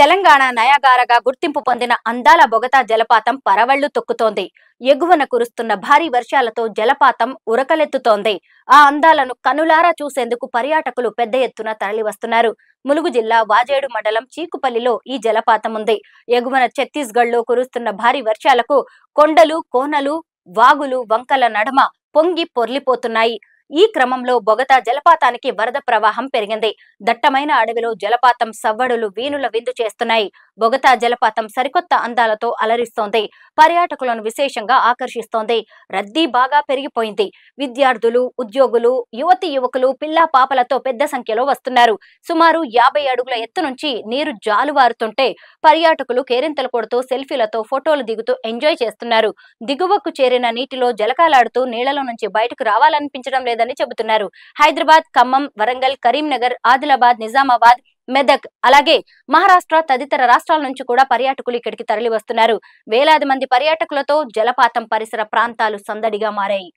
తెలంగాణ నయాగారగా గుర్తింపు పొందిన అందాల బొగతా జలపాతం పరవళ్లు తొక్కుతోంది ఎగువన కురుస్తున్న భారీ వర్షాలతో జలపాతం ఉరకలెత్తుతోంది ఆ అందాలను కనులారా చూసేందుకు పర్యాటకులు పెద్ద ఎత్తున తరలివస్తున్నారు ములుగు జిల్లా వాజేడు మండలం చీకుపల్లిలో ఈ జలపాతం ఉంది ఎగువన ఛత్తీస్గఢ్లో కురుస్తున్న భారీ వర్షాలకు కొండలు కోనలు వాగులు వంకల నడమ పొంగి పొర్లిపోతున్నాయి ఈ క్రమంలో బొగత జలపాతానికి వరద ప్రవాహం పెరిగింది దట్టమైన అడవిలో జలపాతం సవ్వడులు వీణుల విందు చేస్తున్నాయి బొగత జలపాతం సరికొత్త అందాలతో అలరిస్తోంది పర్యాటకులను విశేషంగా ఆకర్షిస్తోంది రద్దీ బాగా పెరిగిపోయింది విద్యార్థులు ఉద్యోగులు యువతి యువకులు పిల్లా పాపలతో పెద్ద సంఖ్యలో వస్తున్నారు సుమారు యాభై అడుగుల ఎత్తు నుంచి నీరు జాలువారుతుంటే పర్యాటకులు కేరింతలు కొడుతూ సెల్ఫీలతో ఫోటోలు దిగుతూ ఎంజాయ్ చేస్తున్నారు దిగువకు చేరిన నీటిలో జలకాలాడుతూ నీళ్లలో నుంచి బయటకు రావాలనిపించడం లేదు లేదని చెబుతున్నారు హైదరాబాద్ ఖమ్మం వరంగల్ కరీంనగర్ ఆదిలాబాద్ నిజామాబాద్ మెదక్ అలాగే మహారాష్ట్ర తదితర రాష్ట్రాల నుంచి కూడా పర్యాటకులు ఇక్కడికి తరలివస్తున్నారు వేలాది మంది పర్యాటకులతో జలపాతం పరిసర ప్రాంతాలు సందడిగా మారాయి